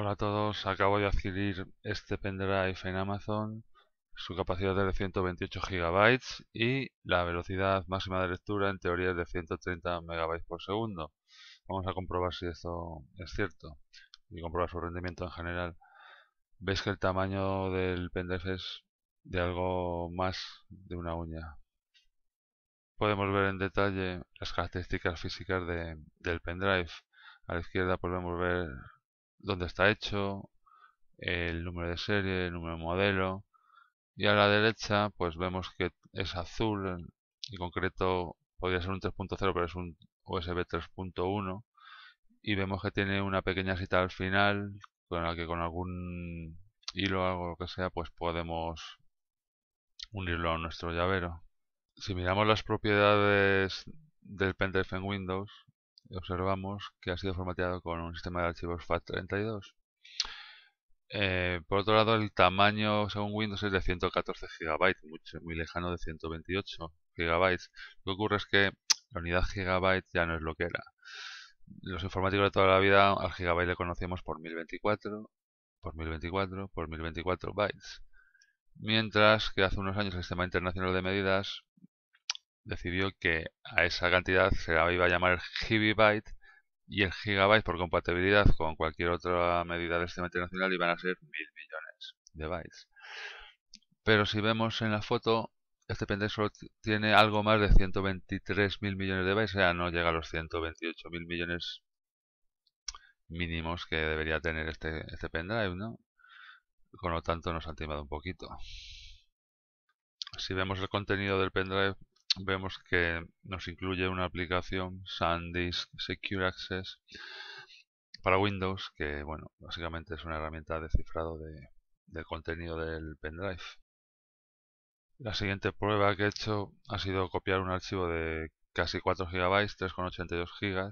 Hola a todos, acabo de adquirir este pendrive en Amazon, su capacidad es de 128 GB y la velocidad máxima de lectura en teoría es de 130 MB por segundo. Vamos a comprobar si esto es cierto y comprobar su rendimiento en general. Veis que el tamaño del pendrive es de algo más de una uña. Podemos ver en detalle las características físicas del pendrive. A la izquierda podemos ver donde está hecho, el número de serie, el número de modelo. Y a la derecha pues vemos que es azul, en concreto podría ser un 3.0 pero es un USB 3.1 y vemos que tiene una pequeña cita al final con la que con algún hilo o algo que sea pues podemos unirlo a nuestro llavero. Si miramos las propiedades del pendrive en Windows observamos que ha sido formateado con un sistema de archivos FAT32. Eh, por otro lado, el tamaño según Windows es de 114 GB, muy lejano de 128 GB. Lo que ocurre es que la unidad gigabyte ya no es lo que era. Los informáticos de toda la vida al gigabyte le conocíamos por 1024, por 1024, por 1024 bytes. Mientras que hace unos años el sistema internacional de medidas decidió que a esa cantidad se la iba a llamar gigabyte y el gigabyte por compatibilidad con cualquier otra medida este sistema internacional iban a ser mil millones de bytes. Pero si vemos en la foto, este pendrive solo tiene algo más de 123 mil millones de bytes, o sea, no llega a los 128 mil millones mínimos que debería tener este, este pendrive, ¿no? Con lo tanto nos han timado un poquito. Si vemos el contenido del pendrive, vemos que nos incluye una aplicación SanDisk Secure Access para Windows, que bueno, básicamente es una herramienta de cifrado de, del contenido del pendrive. La siguiente prueba que he hecho ha sido copiar un archivo de casi 4 GB, 3,82 GB.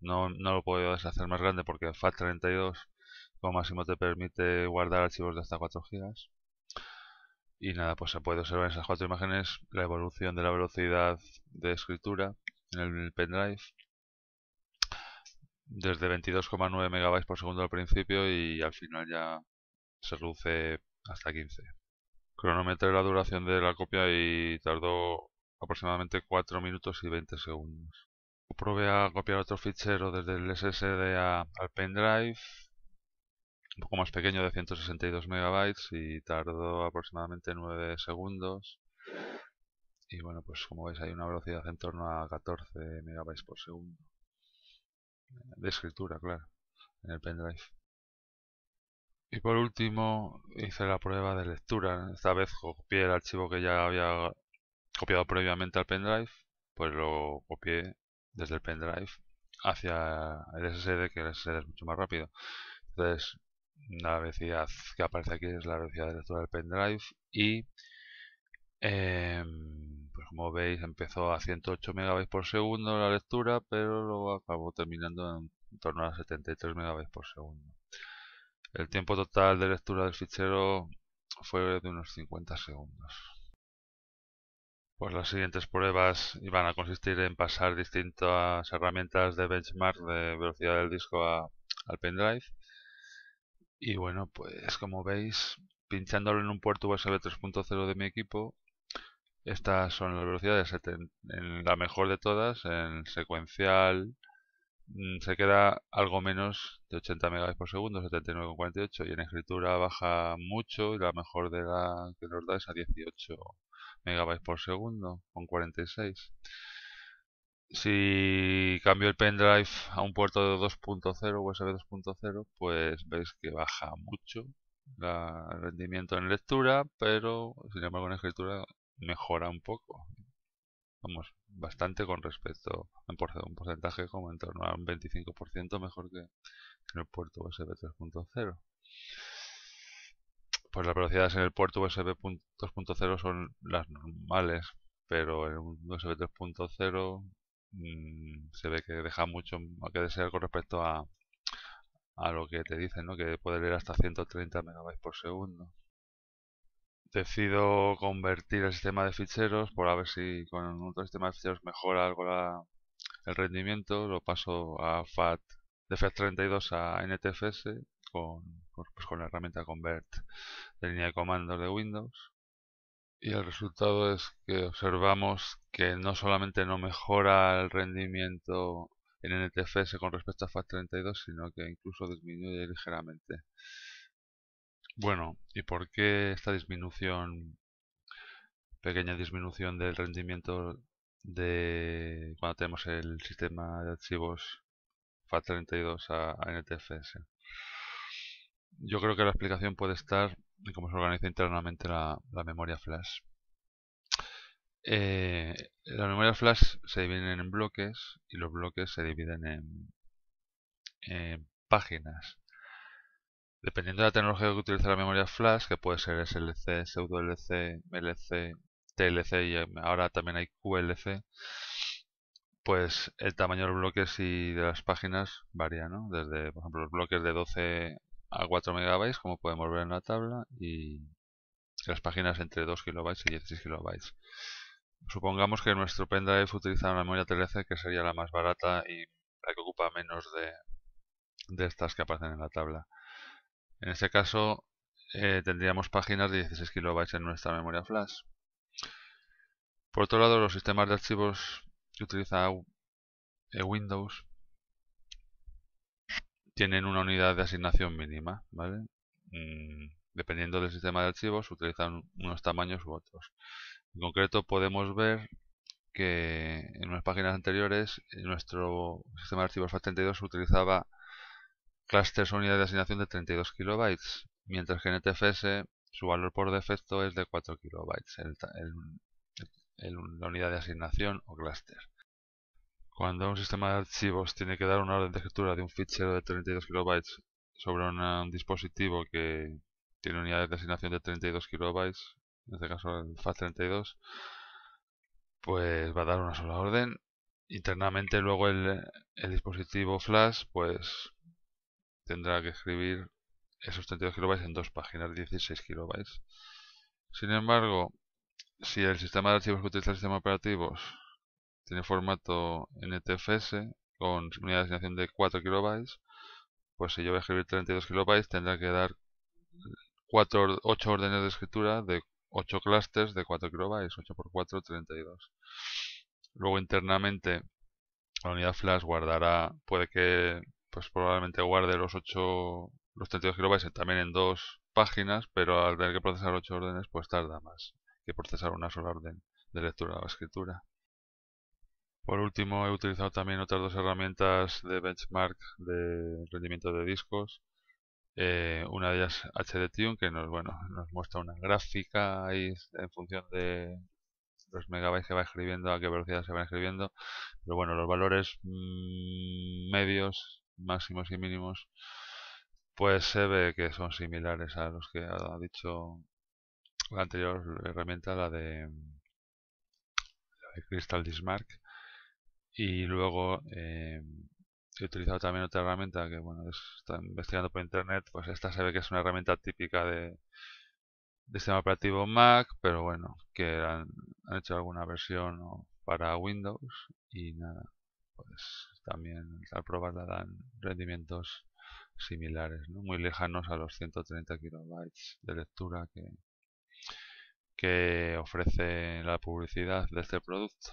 No, no lo puedo deshacer más grande porque FAT32 como máximo te permite guardar archivos de hasta 4 GB. Y nada, pues se puede observar en esas cuatro imágenes la evolución de la velocidad de escritura en el pendrive. Desde 22,9 megabytes por segundo al principio y al final ya se reduce hasta 15. Cronometré la duración de la copia y tardó aproximadamente 4 minutos y 20 segundos. Probé a copiar otro fichero desde el SSD al pendrive un poco más pequeño de 162 megabytes y tardó aproximadamente 9 segundos y bueno pues como veis hay una velocidad en torno a 14 megabytes por segundo de escritura claro en el pendrive y por último hice la prueba de lectura esta vez copié el archivo que ya había copiado previamente al pendrive pues lo copié desde el pendrive hacia el SSD que el SSD es mucho más rápido entonces la velocidad que aparece aquí es la velocidad de lectura del pendrive y em, pues como veis empezó a 108 megabytes por segundo la lectura pero luego acabó terminando en torno a 73 megabytes por segundo el tiempo total de lectura del fichero fue de unos 50 segundos pues las siguientes pruebas iban a consistir en pasar distintas herramientas de benchmark de velocidad del disco al pendrive y bueno, pues como veis, pinchándolo en un puerto USB 3.0 de mi equipo, estas son las velocidades en la mejor de todas, en secuencial mm, se queda algo menos de 80 megabytes por segundo, 79,48 y en escritura baja mucho y la mejor de la que nos da es a 18 megabytes por segundo con 46 si cambio el pendrive a un puerto de 2.0, USB 2.0, pues veis que baja mucho el rendimiento en lectura, pero sin embargo en escritura mejora un poco. Vamos, bastante con respecto a un porcentaje como en torno a un 25% mejor que en el puerto USB 3.0. Pues las velocidades en el puerto USB 2.0 son las normales, pero en un USB 3.0 Mm, se ve que deja mucho que desear con respecto a, a lo que te dicen, ¿no? que puede leer hasta 130 megabytes por segundo. Decido convertir el sistema de ficheros por a ver si con otro sistema de ficheros mejora algo la, el rendimiento. Lo paso a FAT de FAT32 a NTFS con, pues, con la herramienta Convert de línea de comandos de Windows y el resultado es que observamos que no solamente no mejora el rendimiento en NTFS con respecto a FAT32, sino que incluso disminuye ligeramente. Bueno, ¿y por qué esta disminución, pequeña disminución del rendimiento de cuando tenemos el sistema de archivos FAT32 a, a NTFS? Yo creo que la explicación puede estar de cómo se organiza internamente la, memoria flash. Eh, la memoria flash se divide en bloques y los bloques se dividen en, en páginas. Dependiendo de la tecnología que utilice la memoria flash, que puede ser SLC, pseudo-LC, LC, TLC y eh, ahora también hay QLC, pues el tamaño de los bloques y de las páginas varía, ¿no? Desde, por ejemplo, los bloques de 12 a 4 megabytes como podemos ver en la tabla, y las páginas entre 2 kilobytes y 16 kilobytes. Supongamos que nuestro pendrive utiliza una memoria TLC que sería la más barata y la que ocupa menos de, estas que aparecen en la tabla. En este caso eh, tendríamos páginas de 16 kilobytes en nuestra memoria flash. Por otro lado, los sistemas de archivos que utiliza eh, Windows tienen una unidad de asignación mínima, mm, dependiendo del sistema de archivos, utilizan unos tamaños u otros. En concreto, podemos ver que en unas páginas anteriores, nuestro sistema de archivos FAT32 utilizaba clusters o unidades de asignación de 32 kilobytes, mientras que en ETFS su valor por defecto es de 4 kilobytes, en la unidad de asignación o clúster. Cuando un sistema de archivos tiene que dar una orden de escritura de un fichero de 32 kilobytes sobre eh, un dispositivo que tiene unidad de asignación de 32 kilobytes, en este caso el FAT32, pues va a dar una sola orden. Internamente luego el, dispositivo flash pues tendrá que escribir esos 32 kilobytes en dos páginas, 16 kilobytes. Sin embargo, si el sistema de archivos que utiliza el sistema operativo tiene formato NTFS con unidad de asignación de 4 kilobytes, pues si yo voy a escribir 32 kilobytes tendrá que dar 4, 8 órdenes de escritura de 8 clusters de 4 kilobytes, 8 por 4, 32. Luego internamente la unidad flash guardará, puede que, pues probablemente guarde los los 32 kilobytes también en dos páginas, pero al tener que procesar 8 órdenes pues tarda más que procesar una sola orden de lectura o escritura. Por último, he utilizado también otras dos herramientas de benchmark de rendimiento de discos. Eh, una de ellas HDTune, que nos, bueno, nos muestra una gráfica ahí en función de los megabytes que va escribiendo, a qué velocidad se va escribiendo. Pero bueno, los valores mm, medios, máximos y mínimos, pues se ve que son similares a los que ha dicho la anterior herramienta, la de, la de Crystal Dismark. Y luego eh, he utilizado también otra herramienta que, bueno, está investigando por internet, pues esta se ve que es una herramienta típica de, sistema operativo Mac, pero bueno, que han, hecho alguna versión para Windows y nada, pues también al probarla dan rendimientos similares, muy lejanos a los 130 kilobytes de lectura que, que ofrece la publicidad de este producto.